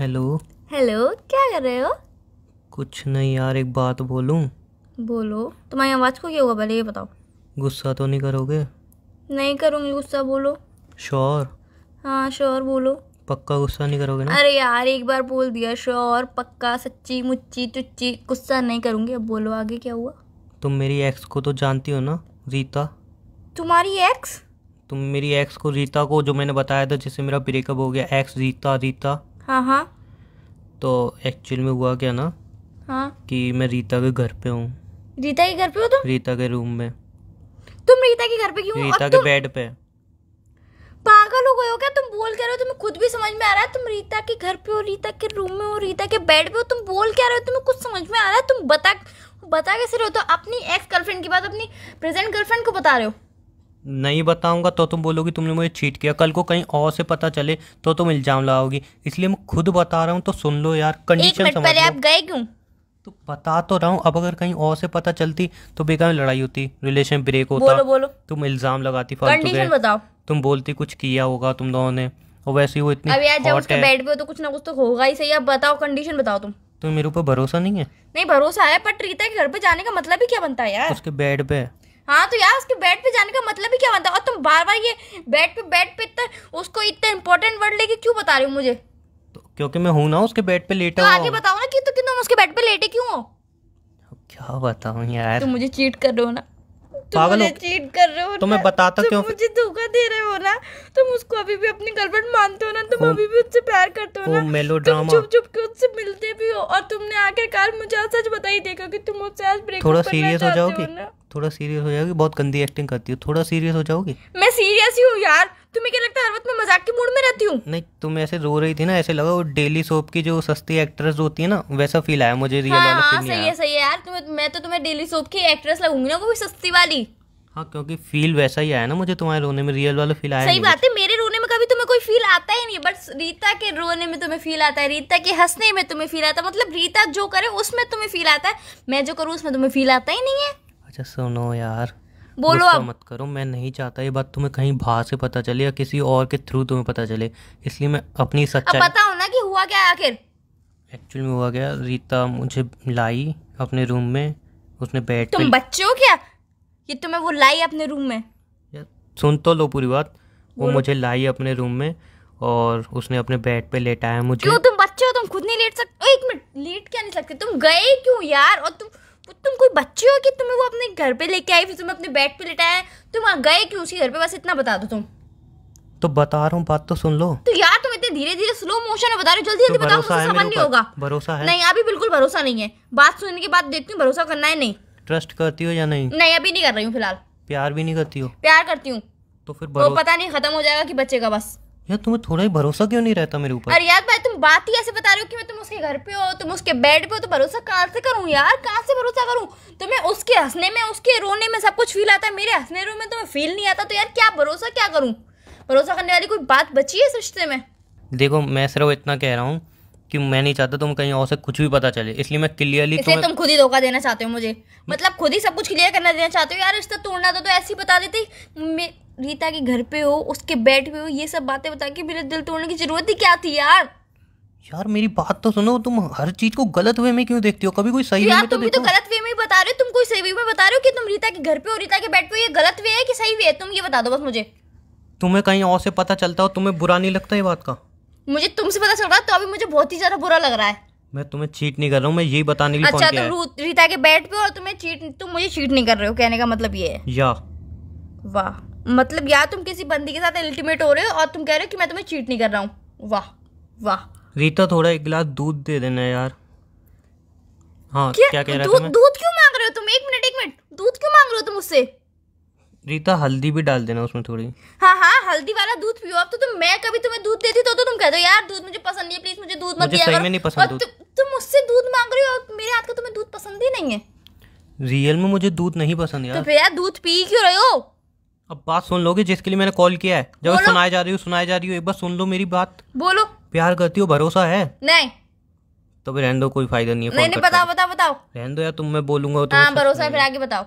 hello hello क्या कर रहे हो कुछ नहीं यार एक बात बोलूं बोलो तुम्हारी आवाज़ को क्या हुआ पहले ये बताओ गुस्सा तो नहीं करोगे नहीं करूंगी गुस्सा बोलो श्योर हाँ श्योर बोलो पक्का गुस्सा नहीं करोगे ना अरे यार एक बार बोल दिया श्योर पक्का सच्ची मुच्ची चुच्ची गुस्सा नहीं करूंगी अब बोलो आगे क्या हुआ तुम मेरी एक्स को तो जानती हो ना रीता तुम्हारी एक्स तुम मेरी एक्स को रीता को जो मैंने बताया था जिससे मेरा ब्रेकअप हो गया एक्स रीता रीता हाँ हाँ तो एक्चुअल में हुआ क्या ना हाँ कि मैं रीता के घर पे हूँ रीता के घर पे हो तुम रीता के रूम में तुम रीता के घर पे क्यों रीता के बेड पे पागल हो गए हो क्या तुम बोल क्या रहे हो तुम्हें खुद भी समझ में आ रहा है तुम रीता के घर पे हो रीता के रूम में हो रीता के बेड पे हो तुम बोल क्या रहे हो तुम्हें कुछ समझ में आ रहा है तुम बता बता कैसे रहे हो तो अपनी एक्स गर्लफ्रेंड की बात अपनी प्रेजेंट गर्लफ्रेंड को बता रहे हो नहीं बताऊंगा तो तुम बोलोगी तुमने मुझे चीट किया कल को कहीं और से पता चले तो तुम इल्जाम लगाओगी इसलिए मैं खुद बता रहा हूँ तो सुन लो यार कंडीशन समझ पहले आप गए क्यों तो बता तो रहा हूँ अब अगर कहीं और से पता चलती तो बेकार लड़ाई होती रिलेशन ब्रेक होता बोलो बोलो तुम इल्जाम लगाती कंडीशन बताओ तुम बोलती कुछ किया होगा तुम दोनों ने और वैसे वो इतनी अब यार जब उसके बेड पे हो तो कुछ ना कुछ तो होगा ही सही आप बताओ कंडीशन बताओ तुम तो मेरे ऊपर भरोसा नहीं है नहीं भरोसा है पर रीता के घर पे जाने का मतलब ही क्या बनता है यार उसके बेड पे हाँ तो यार उसके बेड पे जाने का मतलब ही क्या बनता है और तुम बार बार ये बेड पे बेड पे इतना उसको इतना इंपॉर्टेंट वर्ड लेके क्यों बता रही हो मुझे तो क्योंकि मैं हूँ ना उसके बेड पे लेटा तो आगे बताओ ना कि तो तुम उसके बेड पे लेटे क्यों हो क्या बताऊँ यार तुम मुझे चीट कर रहे हो ना पागल चीट कर रहे हो तो मैं बताता क्यों मुझे धोखा दे रहे हो ना तुम उसको अभी भी अपनी गर्लफ्रेंड मानते हो ना तुम अभी भी उससे प्यार करते हो ना मेलो ड्रामा चुप चुप के उससे मिलते भी हो और तुमने आखिरकार मुझे सच बता ही देखा कि तुम उससे आज ब्रेकअप थोड़ा सीरियस हो जाओगी थोड़ा सीरियस हो जाओगी बहुत गंदी एक्टिंग करती हो थोड़ा सीरियस हो जाओगी मैं सीरियस ही हूँ यार तुम्हें क्या लगता है हर वक्त मैं मजाक के मूड में रहती हूँ नहीं तुम ऐसे रो रही थी ना ऐसे लगा वो डेली सोप की जो सस्ती एक्ट्रेस होती है ना वैसा फील आया मुझे रियल हाँ, हाँ, सही है सही है यार तुम्हें मैं तो तुम्हें डेली सोप की एक्ट्रेस लगूंगी ना वो भी सस्ती वाली हाँ क्योंकि फील वैसा ही आया ना मुझे तुम्हारे रोने में रियल वाला फील आया सही बात है मेरे रोने में कभी तुम्हें कोई फील आता ही नहीं बट रीता के रोने में तुम्हें फील आता है रीता के हंसने में तुम्हें फील आता है मतलब रीता जो करे उसमें तुम्हें फील आता है मैं जो करूँ उसमें तुम्हें फील आता ही नहीं है अच्छा सुनो यार बोलो अब मत करो मैं नहीं चाहता ये बात तुम्हें कहीं बाहर से पता चले या किसी और के थ्रू तुम्हें पता चले इसलिए मैं अपनी सच्चाई पता हो ना कि हुआ क्या आखिर एक्चुअल में हुआ क्या रीता मुझे लाई अपने रूम में उसने बैठ तुम बच्चे हो क्या ये तुम्हें तो वो लाई अपने रूम में सुन तो लो पूरी बात वो मुझे लाई अपने रूम में और उसने अपने बेड पे लेटाया मुझे क्यों तुम बच्चे हो तुम खुद नहीं लेट सकते एक मिनट लेट क्या नहीं सकते तुम गए क्यों यार और तुम तुम कोई बच्चे हो कि तुम्हें वो अपने घर पे लेके आई फिर तुम्हें अपने बेड पे लिटाया तुम गए क्यों उसी घर पे बस इतना बता दो तुम तो बता रहा हूँ बात तो सुन लो तो यार तुम इतने धीरे धीरे स्लो मोशन में बता रहे हो जल्दी जल्दी तो बताओ मुझे समझ नहीं होगा भरोसा है नहीं अभी बिल्कुल भरोसा नहीं है बात सुनने के बाद देखती हूँ भरोसा करना है नहीं ट्रस्ट करती हो या नहीं नहीं अभी नहीं कर रही हूँ फिलहाल प्यार भी नहीं करती हो प्यार करती हूँ तो फिर वो पता नहीं खत्म हो जाएगा कि बच्चे का बस यार तुम्हें थोड़ा ही भरोसा क्यों नहीं रहता मेरे ऊपर अरे यार भाई तुम बात ही ऐसे बता रहे हो कि मैं तुम उसके घर पे हो तुम उसके बेड पे हो तो भरोसा कहाँ से करूँ यार कहाँ से भरोसा करूँ तुम्हें तो उसके हंसने में उसके रोने में सब कुछ फील आता है मेरे हंसने रोने में तुम्हें तो फील नहीं आता तो यार क्या भरोसा क्या करूँ भरोसा करने वाली कोई बात बची है इस रिश्ते में देखो मैं सिर्फ इतना कह रहा हूँ कि मैं नहीं चाहता तुम कहीं और से कुछ भी पता चले इसलिए मैं क्लियरली तुम्हें... तुम खुद ही धोखा देना चाहते हो मुझे मतलब खुद ही सब कुछ क्लियर करना देना चाहते हो यार रिश्ता तोड़ना तो, तो ऐसे ही बता देती रीता के घर पे हो उसके बेड पे हो ये सब बातें बता के मेरा दिल तोड़ने की जरूरत ही क्या थी यार यार मेरी बात तो सुनो तुम हर चीज को गलत वे में क्यों देखती हो कभी कोई सही यार तो तुम भी तो गलत वे में बता रहे हो तुम कोई सही वे में बता रहे हो कि तुम रीता के घर पे हो रीता के बेड पे हो ये गलत वे है कि सही वे है तुम ये बता दो बस मुझे तुम्हें कहीं और से पता चलता हो तुम्हें बुरा नहीं लगता ये बात का मुझे तुमसे पता चल रहा है तो अभी मुझे बहुत ही ज्यादा बुरा लग रहा है मैं तुम्हें चीट नहीं कर रहा हूँ मैं यही बताने के लिए अच्छा तुम रीता के बेड पे और तुम्हें चीट तुम मुझे चीट नहीं कर रहे हो कहने का मतलब ये है या वाह मतलब यार तुम किसी बंदी के साथ अल्टीमेट हो रहे हो और तुम कह रहे हो कि मैं तुम्हें चीट नहीं कर रहा हूँ वाह वाह रीता थोड़ा एक गिलास दूध दे देना यार हाँ क्या, क्या कह रहा दूध दूध क्यों मांग रहे हो तुम एक मिनट एक मिनट दूध क्यों मांग रहे हो तुम उससे रीता हल्दी भी डाल देना उसमें थोड़ी हाँ हाँ हल्दी वाला दूध पियो अब तो तुम मैं कभी तुम्हें दूध देती तो, तो तुम कहते हो यार दूध मुझे पसंद नहीं है प्लीज मुझे दूध मत मुझे दिया में नहीं पसंद दूध तुम मुझसे दूध मांग रहे हो और मेरे हाथ का तुम्हें दूध पसंद ही नहीं है रियल में मुझे दूध नहीं पसंद तो यार तो फिर यार दूध पी क्यों रहे हो अब बात सुन लोगे जिसके लिए मैंने कॉल किया है जब सुनाई जा रही हूँ सुनाई जा रही हूँ एक बार सुन लो मेरी बात बोलो प्यार करती हो भरोसा है नहीं तो फिर रहने दो कोई फायदा नहीं है नहीं, नहीं बताओ बताओ बताओ रहने दो या तुम मैं बोलूंगा तो हाँ भरोसा है फिर आगे बताओ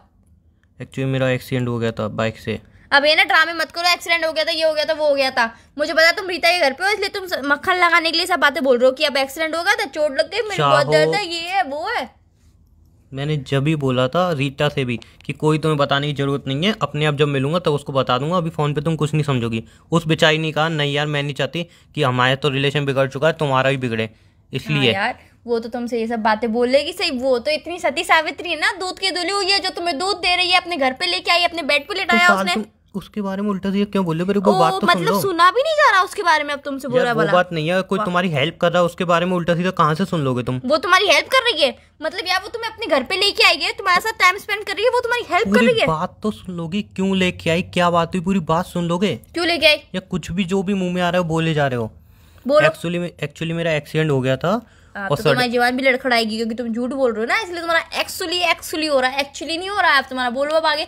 एक्चुअली मेरा एक्सीडेंट हो गया था बाइक से अब ये ना ड्रामे मत करो एक्सीडेंट हो गया था ये हो गया था वो हो गया था मुझे पता तुम रीता के घर पे हो इसलिए तुम मक्खन लगाने के लिए सब बातें बोल रहे हो कि अब एक्सीडेंट हो गया था चोट लग गई मेरी बहुत दर्द है ये है वो है मैंने जब भी बोला था रीटा से भी कि कोई तुम्हें बताने की ज़रूरत नहीं है अपने आप जब मिलूंगा तब तो उसको बता दूंगा अभी फ़ोन पे तुम कुछ नहीं समझोगी उस बेचारी ने कहा नहीं यार मैं नहीं चाहती कि हमारे तो रिलेशन बिगड़ चुका है तुम्हारा भी बिगड़े इसलिए हाँ यार वो तो तुमसे ये सब बातें बोलेगी सही वो तो इतनी सती सावित्री है ना दूध के दुली हुई है जो तुम्हें दूध दे रही है अपने घर पे लेके आई अपने बेड पे लेटाया तो उसने उसके बारे में उल्टा सीधा तो क्यों बोले मेरे को बात तो मतलब सुना भी नहीं जा रहा उसके बारे में अब तुमसे बोल रहा वाला बात नहीं है कोई तुम्हारी हेल्प कर रहा है उसके बारे में उल्टा सीधा कहाँ से सुन लोगे तुम वो तुम्हारी हेल्प कर रही है मतलब यार वो तुम्हें अपने घर पे लेके आई है तुम्हारे साथ टाइम स्पेंड कर रही है वो तुम्हारी हेल्प कर रही है बात तो सुन लोगे क्यों लेके आई क्या बात हुई पूरी बात सुन लोगे क्यों लेके आई या कुछ भी जो भी मुँह में आ रहा है बोले जा रहे हो एक्चुअली एक्चुअली मेरा एक्सीडेंट हो गया था आ, तो तुम्हारी जवान भी लड़खड़ाएगी क्योंकि तुम झूठ बोल रहे हो ना इसलिए तुम्हारा एक्चुअली एक्चुअली हो रहा है एक्चुअली नहीं हो रहा है तुम्हारा बोलो अब आगे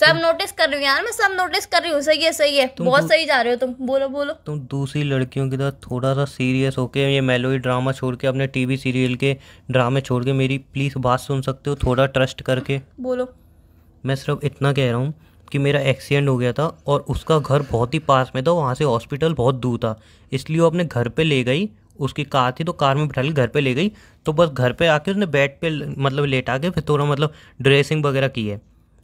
सब नोटिस कर रही हूँ यार मैं सब नोटिस कर रही हूँ सही है सही है बहुत सही जा रहे हो तुम बोलो बोलो तुम दूसरी लड़कियों की तरह थोड़ा सा सीरियस होके ये मेलोडी ड्रामा छोड़ के अपने टीवी सीरियल के ड्रामे छोड़ के मेरी प्लीज बात सुन सकते हो थोड़ा ट्रस्ट करके बोलो मैं सिर्फ इतना कह रहा हूँ कि मेरा एक्सीडेंट हो गया था और उसका घर बहुत ही पास में था वहाँ से हॉस्पिटल बहुत दूर था इसलिए वो अपने घर पे ले गई उसकी कार थी तो कार में बैठा ली घर पे ले गई तो बस घर पे आके उसने बेड पे मतलब लेटा के फिर थोड़ा मतलब ड्रेसिंग वगैरह की है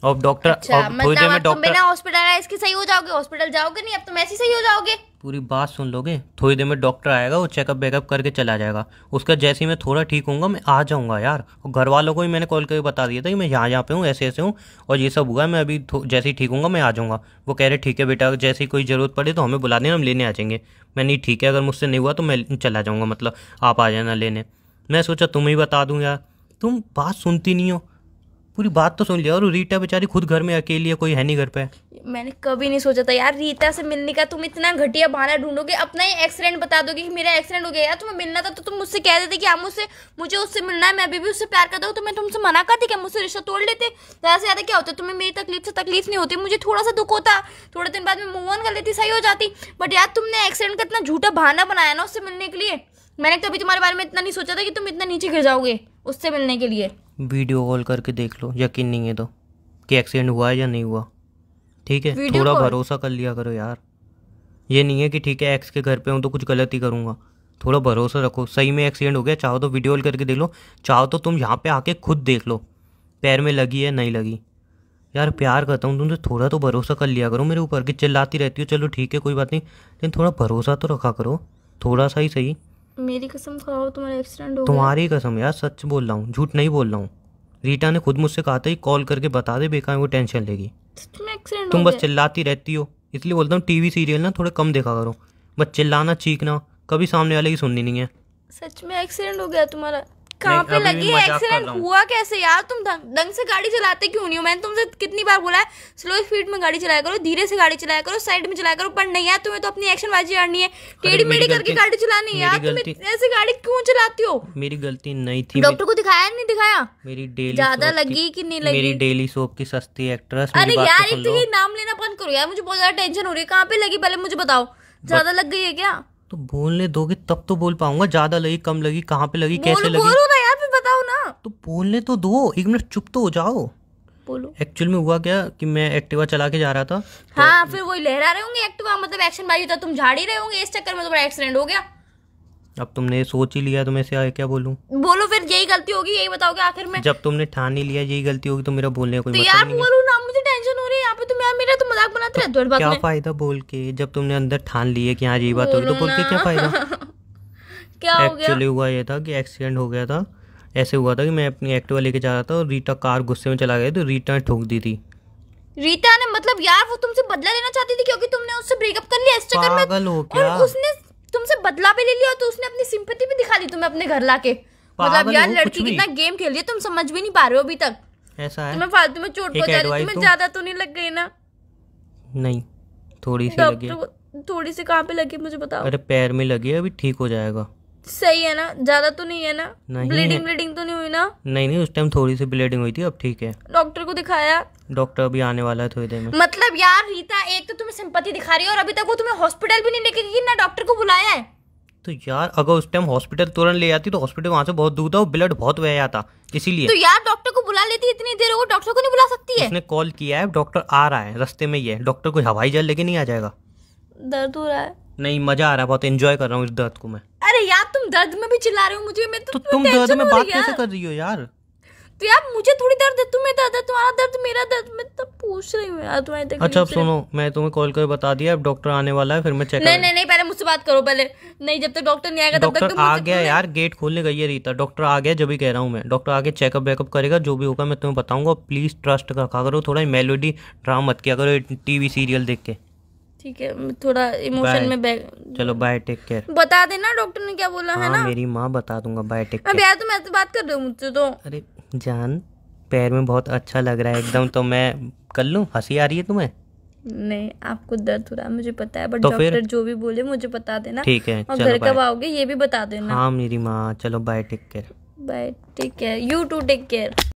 अब डॉक्टर अच्छा, थोड़ी मतलब देर में डॉक्टर बिना हॉस्पिटलाइज के सही हो जाओगे हॉस्पिटल जाओगे नहीं अब तुम तो ऐसे सही हो जाओगे पूरी बात सुन लोगे थोड़ी देर में डॉक्टर आएगा वो चेकअप वेकअप करके चला जाएगा उसका जैसे ही मैं थोड़ा ठीक हूँ मैं आ जाऊँगा यार और घर वालों को भी मैंने कॉल करके बता दिया था कि मैं यहाँ यहाँ पे हूँ ऐसे ऐसे हूँ और ये सब हुआ मैं अभी जैसे ही ठीक हूँ मैं आ जाऊँगा वो कह रहे ठीक है बेटा जैसे ही कोई ज़रूरत पड़े तो हमें बुला देना हम लेने आ जाएंगे मैं नहीं ठीक है अगर मुझसे नहीं हुआ तो मैं चला जाऊँगा मतलब आप आ जाना लेने मैं सोचा तुम ही बता दूँ यार तुम बात सुनती नहीं हो पूरी बात तो सुन लिया और रीटा बेचारी खुद घर में अकेली है कोई है नहीं घर पे मैंने कभी नहीं सोचा था यार रीता से मिलने का तुम इतना घटिया बहाना ढूंढोगे अपना ही एक्सीडेंट बता दोगे कि मेरा एक्सीडेंट हो गया यार तुम्हें मिलना था तो तुम मुझसे कह देते कि आप मुझसे मुझे उससे मिलना है मैं अभी भी उससे प्यार करता हूँ तो मैं तुमसे मना करती क्या मुझसे रिश्ता तोड़ लेते ज़्यादा से ज़्यादा क्या होता तुम्हें मेरी तकलीफ से तकलीफ नहीं होती मुझे थोड़ा सा दुख होता थोड़े दिन बाद में मूव ऑन कर लेती सही हो जाती बट यार तुमने एक्सीडेंट का इतना झूठा बहाना बनाया ना उससे मिलने के लिए मैंने कभी तुम्हारे बारे में इतना नहीं सोचा था कि तुम इतना नीचे गिर जाओगे उससे मिलने के लिए वीडियो कॉल करके देख लो यकीन नहीं है तो कि एक्सीडेंट हुआ है या नहीं हुआ ठीक है थोड़ा भरोसा कर लिया करो यार ये नहीं है कि ठीक है एक्स के घर पे हूँ तो कुछ गलत ही करूँगा थोड़ा भरोसा रखो सही में एक्सीडेंट हो गया चाहो तो वीडियो कॉल करके देख लो चाहो तो तुम यहाँ पे आके खुद देख लो पैर में लगी है नहीं लगी यार प्यार करता हूँ तुमसे थोड़ा तो भरोसा कर लिया करो मेरे ऊपर कि चिल्लाती रहती हो चलो ठीक है कोई बात नहीं लेकिन थोड़ा भरोसा तो रखा करो थोड़ा सा ही सही मेरी कसम खाओ तुम्हारा एक्सीडेंट हो तुम्हारी कसम यार सच बोल रहा हूँ झूठ नहीं बोल रहा हूँ रीटा ने खुद मुझसे कहा था कि कॉल करके बता दे बेकार वो टेंशन लेगी तो तुम बस चिल्लाती रहती हो इसलिए बोलता हूँ टीवी सीरियल ना थोड़ा कम देखा करो बस चिल्लाना चीखना कभी सामने वाले की सुननी नहीं है सच में एक्सीडेंट हो गया तुम्हारा कहाँ पे लगी है एक्सीडेंट हुआ कैसे यार तुम ढंग से गाड़ी चलाते क्यों नहीं हो मैंने तुमसे कितनी बार बोला है स्लो स्पीड में गाड़ी चलाया करो धीरे से गाड़ी चलाया करो साइड में चलाया करो पर नहीं यार तुम्हें तो अपनी एक्शन बाजी करनी है टेढ़ी मेढ़ी करके गाड़ी चलानी है यार तुम ऐसे गाड़ी क्यों चलाती हो मेरी गलती नहीं थी डॉक्टर को दिखाया नहीं दिखाया मेरी डेली ज्यादा लगी की नहीं लगी मेरी डेली सोप की सस्ती एक्ट्रेस अरे यार तो नाम लेना बंद करो यार मुझे बहुत ज्यादा टेंशन हो रही है कहाँ पे लगी पहले मुझे बताओ ज्यादा लग गई है क्या तो बोलने दोगे तब तो बोल पाऊंगा ज्यादा लगी कम लगी कहाँ पे लगी कैसे लगी बोलो ना यार फिर बताओ ना तो बोलने तो दो एक मिनट चुप तो हो जाओ बोलो एक्चुअल में हुआ क्या कि मैं एक्टिवा चला के जा रहा था तो हाँ फिर वही लहरा रहे होंगे एक्टिवा मतलब एक्शन बाजी तो तुम झाड़ ही रहे होंगे इस चक्कर में तुम्हारा तो एक्सीडेंट हो गया अब तुमने सोच ही लिया तो मैं से क्या बोलूं बोलो फिर यही गलती होगी यही बताओगे आखिर में जब तुमने ठान ही लिया यही गलती होगी तो मेरा बोलने का कोई तो मतलब यार बोलो ना यार मेरा तो मजाक बनाते रहते हो क्या फायदा बोल के जब तुमने अंदर ठान लिए कि हाँ ये बात होगी तो बोल के क्या फायदा क्या हो गया एक्चुअली हुआ ये था कि एक्सीडेंट हो गया था ऐसे हुआ था कि मैं अपनी एक्टिवा लेके जा रहा था और रीटा कार गुस्से में चला गया तो रीटा ने ठोक दी थी रीटा ने मतलब यार वो तुमसे बदला लेना चाहती थी क्योंकि तुमने उससे ब्रेकअप कर लिया इस चक्कर में पागल हो क्या और उसने तुमसे बदला भी ले लिया तो उसने अपनी सिंपैथी भी दिखा दी तुम्हें अपने घर लाके मतलब यार लड़की कितना गेम खेल रही है तुम समझ भी नहीं पा रहे हो अभी तक ऐसा है तुम्हें फालतू में चोट पहुंचा रही तुम्हें ज्यादा तो नहीं लग गई ना नहीं थोड़ी सी लगी थोड़ी सी कहाँ पे लगी मुझे बताओ अरे पैर में लगी है अभी ठीक हो जाएगा सही है ना ज्यादा तो नहीं है ना नहीं ब्लीडिंग ब्लीडिंग तो नहीं हुई ना नहीं नहीं उस टाइम थोड़ी सी ब्लीडिंग हुई थी अब ठीक है डॉक्टर को दिखाया डॉक्टर अभी आने वाला है थोड़ी देर में मतलब यार रीता एक तो तुम्हें सिंपति दिखा रही है और अभी तक वो तुम्हें हॉस्पिटल भी नहीं लेके गई ना डॉक्टर को बुलाया है तो यार अगर उस टाइम हॉस्पिटल तुरंत ले आती तो हॉस्पिटल वहां से बहुत दूर था और ब्लड बहुत वह जाता इसीलिए तो यार डॉक्टर को बुला लेती इतनी देर वो डॉक्टर को नहीं बुला सकती है उसने कॉल किया है डॉक्टर आ रहा है रस्ते में ही है डॉक्टर कोई हवाई जहाज लेके नहीं आ जाएगा दर्द हो रहा है नहीं मजा आ रहा है बहुत एंजॉय कर रहा हूँ इस दर्द को मैं अरे यार तुम दर्द में भी चिल्ला रहे हो मुझे मैं तो, तो तुम दर्द में बात कैसे कर रही हो यार तो यार मुझे थोड़ी दर्द है तुम्हें दर्द है तुम्हारा दर्द मेरा दर्द मैं तो पूछ रही हूँ यार अच्छा अब सुनो मैं तुम्हें कॉल कर बता दिया अब डॉक्टर आने वाला है फिर मैं चेक नहीं नहीं नहीं मुझसे बात करो पहले नहीं जब तक डॉक्टर नहीं आएगा तब तक तो आ गया यार गेट खोलने गई है रीता डॉक्टर आ गया जब भी कह रहा हूँ मैं डॉक्टर आगे चेकअप वेकअप करेगा जो भी होगा मैं तुम्हें बताऊंगा प्लीज ट्रस्ट रखा करो थोड़ा मेलोडी ड्रामा मत किया करो टीवी सीरियल देख के ठीक है थोड़ा इमोशन में बैग चलो बाय टेक केयर बता देना डॉक्टर ने क्या बोला है हाँ, ना मेरी माँ बता दूंगा बाय टेक अब यार तुम ऐसे बात कर रहे हो मुझसे तो अरे जान पैर में बहुत अच्छा लग रहा है एकदम तो मैं कर लूँ हंसी आ रही है तुम्हें नहीं आपको दर्द हो रहा है मुझे पता है बट तो डॉक्टर जो भी बोले मुझे बता देना ठीक है और घर कब आओगे ये भी बता देना हाँ मेरी माँ चलो bye take care bye take care you too take care